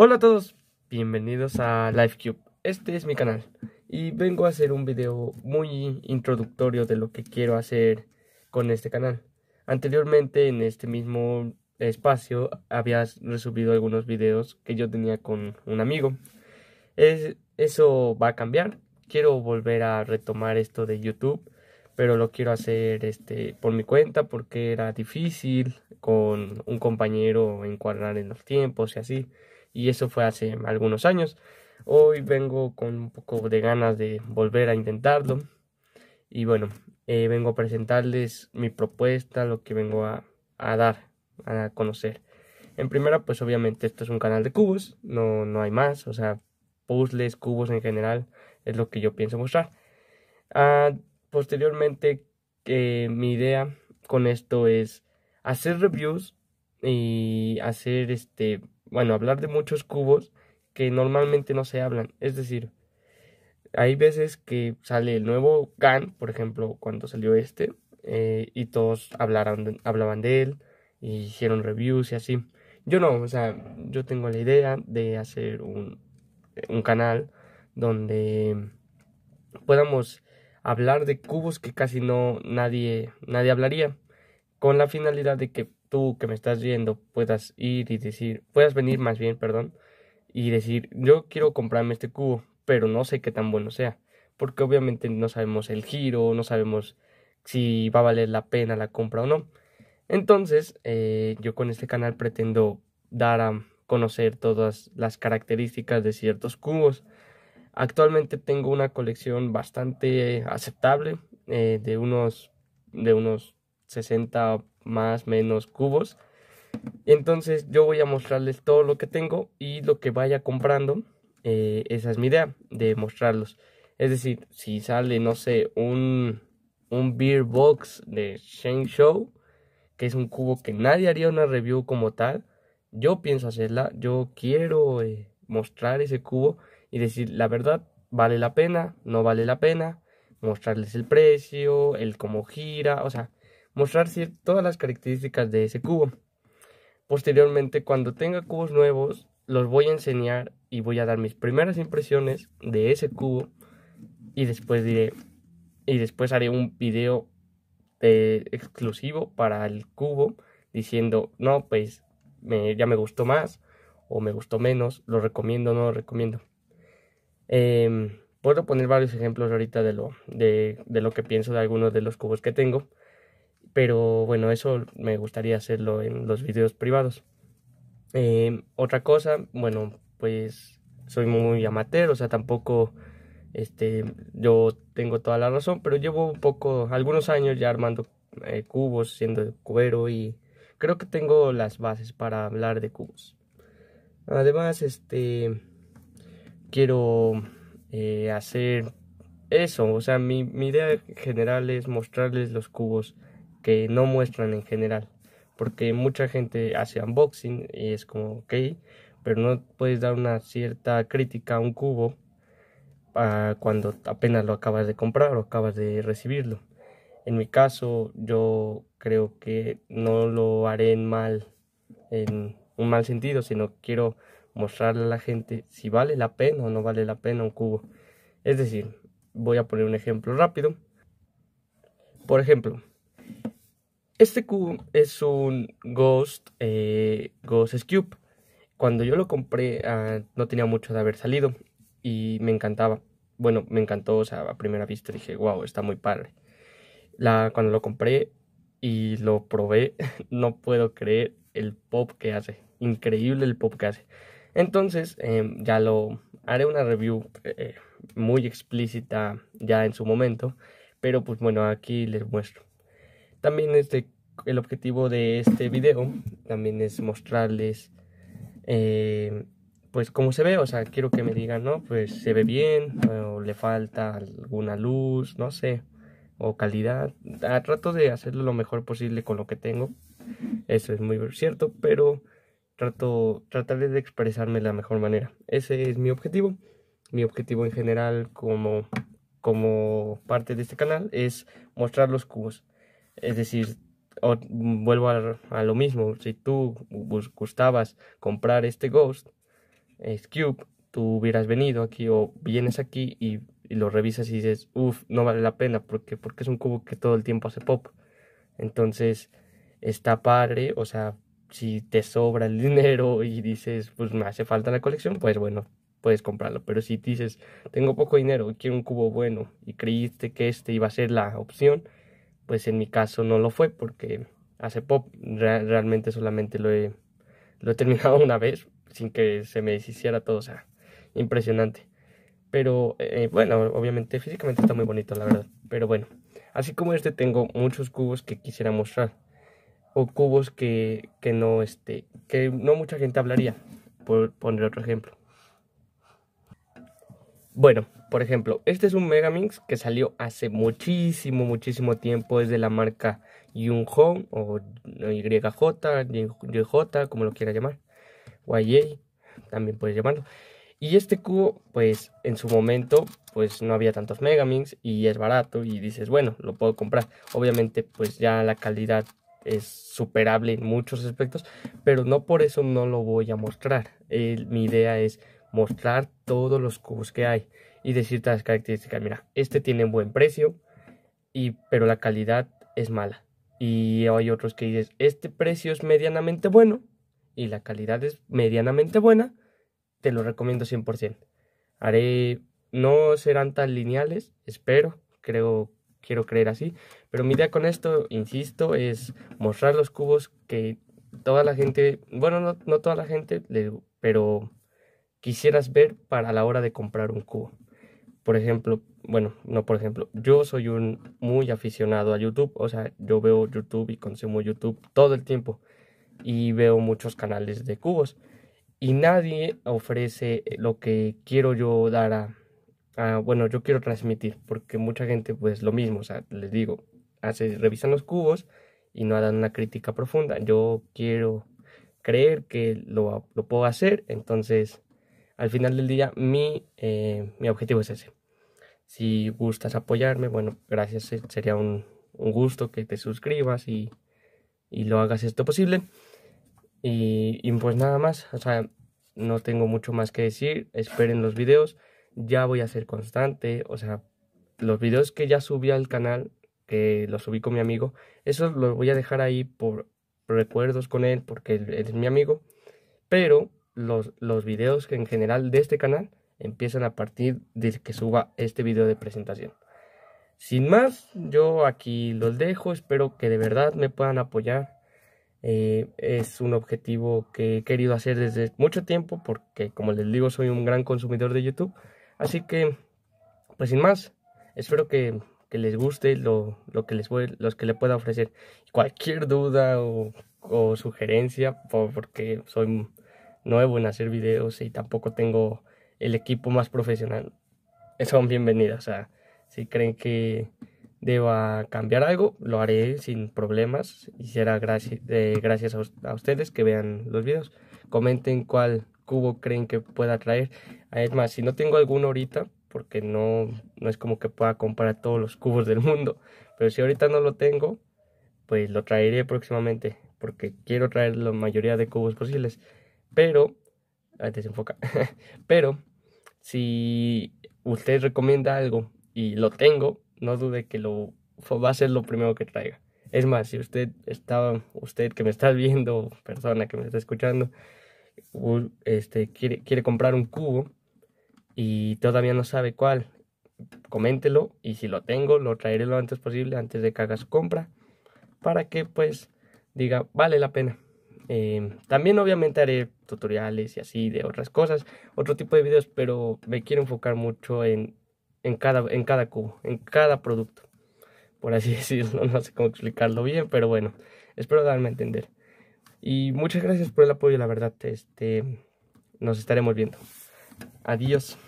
Hola a todos, bienvenidos a LifeCube Este es mi canal y vengo a hacer un video muy introductorio de lo que quiero hacer con este canal. Anteriormente en este mismo espacio había resubido algunos videos que yo tenía con un amigo. eso va a cambiar. Quiero volver a retomar esto de YouTube, pero lo quiero hacer este por mi cuenta porque era difícil con un compañero encuadrar en los tiempos y así y eso fue hace algunos años. Hoy vengo con un poco de ganas de volver a intentarlo y bueno, eh, vengo a presentarles mi propuesta, lo que vengo a, dar, a conocer. En primera, pues obviamente esto es un canal de cubos, no, no hay más, o sea, puzzles, cubos en general es lo que yo pienso mostrar. Ah, posteriormente, eh, mi idea con esto es hacer reviews y hacer este bueno, hablar de muchos cubos que normalmente no se hablan. Es decir, hay veces que sale el nuevo GAN, por ejemplo, cuando salió este, eh, y todos hablaban de él, y hicieron reviews y así. Yo no, o sea, yo tengo la idea de hacer un, un canal donde podamos hablar de cubos que casi no nadie, nadie hablaría, con la finalidad de que tú que me estás viendo puedas ir y decir, puedas venir más bien, perdón, y decir, yo quiero comprarme este cubo, pero no sé qué tan bueno sea, porque obviamente no sabemos el giro, no sabemos si va a valer la pena la compra o no. Entonces, eh, yo con este canal pretendo dar a conocer todas las características de ciertos cubos. Actualmente tengo una colección bastante aceptable eh, de unos de unos 60 más, menos cubos. Entonces yo voy a mostrarles todo lo que tengo y lo que vaya comprando. Eh, esa es mi idea de mostrarlos. Es decir, si sale, no sé, un, un beer box de Sheng Show, que es un cubo que nadie haría una review como tal, yo pienso hacerla, yo quiero eh, mostrar ese cubo y decir la verdad, vale la pena, no vale la pena, mostrarles el precio, el cómo gira, o sea, mostrar todas las características de ese cubo. Posteriormente, cuando tenga cubos nuevos, los voy a enseñar y voy a dar mis primeras impresiones de ese cubo y después diré y después haré un video eh, exclusivo para el cubo diciendo, "No, pues ya me gustó más o me gustó menos, lo recomiendo o no lo recomiendo." Em, puedo poner varios ejemplos ahorita de lo, de lo que pienso de algunos de los cubos que tengo. Pero bueno, eso me gustaría hacerlo en los videos privados. Em, otra cosa, bueno, pues soy muy amateur, o sea, tampoco este, yo tengo toda la razón, pero llevo un poco, algunos años ya armando eh, cubos, siendo cubero y creo que tengo las bases para hablar de cubos. Además, este, quiero eh, hacer eso, o sea, mi idea general es mostrarles los cubos que no muestran en general. Porque mucha gente hace unboxing y es como, ok, pero no puedes dar una cierta crítica a un cubo ah, cuando apenas lo acabas de comprar o acabas de recibirlo. En mi caso, yo creo que no lo haré en mal, en un mal sentido, sino quiero mostrarle a la gente si vale la pena o no vale la pena un cubo. Es decir, voy a poner un ejemplo rápido. Por ejemplo, este cubo es un Ghost, eh, Ghost Cube. Cuando yo lo compré ah, no tenía mucho de haber salido y me encantaba. Bueno, me encantó, o sea, a primera vista dije, wow, está muy padre. La, cuando lo compré y lo probé, no puedo creer el pop que hace. Increíble el pop que hace. Entonces, em, ya lo haré una review eh, muy explícita ya en su momento. Pero pues bueno, aquí les muestro. También este, el objetivo de este video también es mostrarles eh, pues cómo se ve, o sea, quiero que me digan, ¿no? Pues se ve bien, o le falta alguna luz, no sé, o calidad. Ah, trato de hacerlo lo mejor posible con lo que tengo, eso es muy cierto, pero trato, tratar de expresarme de la mejor manera. Ese es mi objetivo. Mi objetivo en general como, como parte de este canal es mostrar los cubos. Es decir, mm, vuelvo a, lo mismo, si tú gustabas comprar este Ghost, es eh, Cube, tú hubieras venido aquí o vienes aquí y, lo revisas y dices, uff, no vale la pena porque, porque es un cubo que todo el tiempo hace pop. Entonces, está padre, o sea, si te sobra el dinero y dices, pues me hace falta la colección, pues bueno, puedes comprarlo. Pero si dices, tengo poco dinero, quiero un cubo bueno y creíste que este iba a ser la opción, pues en mi caso no lo fue porque hace pop realmente solamente lo he, terminado una vez sin que se me deshiciera todo, o sea, impresionante. Pero eh, bueno, obviamente físicamente está muy bonito, la verdad. Pero bueno, así como este tengo muchos cubos que quisiera mostrar. O cubos que, que no este, que no mucha gente hablaría, por poner otro ejemplo. Bueno, por ejemplo, este es un Megamix que salió hace muchísimo, muchísimo tiempo. Es de la marca Yunhong o YJ, YJ, como lo quiera llamar. YJ, también puedes llamarlo. Y este cubo, pues en su momento, pues no había tantos Megamix y es barato y dices, bueno, lo puedo comprar. Obviamente, pues ya la calidad es superable en muchos aspectos, pero no por eso no lo voy a mostrar. mi idea es mostrar todos los cubos que hay y decir las características. Mira, este tiene buen precio, y, pero la calidad es mala. Y hay otros que dices, este precio es medianamente bueno y la calidad es medianamente buena, te lo recomiendo 100%. Haré, no serán tan lineales, espero, creo, quiero creer así, pero mi idea con esto, insisto, es mostrar los cubos que toda la gente, bueno, no toda la gente, pero quisieras ver para la hora de comprar un cubo. Por ejemplo, bueno, no por ejemplo, yo soy un muy aficionado a YouTube, o sea, yo veo YouTube y consumo YouTube todo el tiempo y veo muchos canales de cubos y nadie ofrece lo que quiero yo dar a, bueno, yo quiero transmitir, porque mucha gente pues lo mismo, o sea, les digo, revisan los cubos y no dan una crítica profunda. Yo quiero creer que lo puedo hacer, entonces al final del día eh, mi, objetivo es ese. Si gustas apoyarme, bueno, gracias, sería un, gusto que te suscribas y, lo hagas esto posible. Y, y pues nada más, o sea, no tengo mucho más que decir, esperen los videos, ya voy a ser constante, o sea, los videos que ya subí al canal, que los subí con mi amigo, esos los voy a dejar ahí por recuerdos con él porque él es mi amigo, pero los, videos que en general de este canal empiezan a partir de que suba este video de presentación. Sin más, yo aquí los dejo, espero que de verdad me puedan apoyar. Eh, es un objetivo que he querido hacer desde mucho tiempo porque, como les digo, soy un gran consumidor de YouTube. Así que, pues sin más, espero que, les guste lo, que les voy, los que le pueda ofrecer. Cualquier duda o, o sugerencia, porque soy nuevo en hacer videos y tampoco tengo el equipo más profesional, son bienvenidas. O sea, si creen que deba cambiar algo, lo haré sin problemas. Y será gracias, a, ustedes que vean los videos. Comenten cuál cubo creen que pueda traer. Ah, es más, si no tengo alguno ahorita, porque no, no es como que pueda comprar todos los cubos del mundo. Pero si ahorita no lo tengo, pues lo traeré próximamente. Porque quiero traer la mayoría de cubos posibles. Pero, antes enfoca, pero si usted recomienda algo y lo tengo, no dude que lo va a ser lo primero que traiga. Es más, si usted está, usted que me está viendo, persona que me está escuchando, este, quiere, quiere comprar un cubo y todavía no sabe cuál, coméntelo y si lo tengo, lo traeré lo antes posible, antes de que haga su compra, para que pues diga, vale la pena. Em, también obviamente haré tutoriales y así de otras cosas, otro tipo de videos, pero me quiero enfocar mucho en, en, cada, en cada cubo, en cada producto, por así decirlo, no sé cómo explicarlo bien, pero bueno, espero darme a entender. Y muchas gracias por el apoyo, la verdad, este, nos estaremos viendo. Adiós.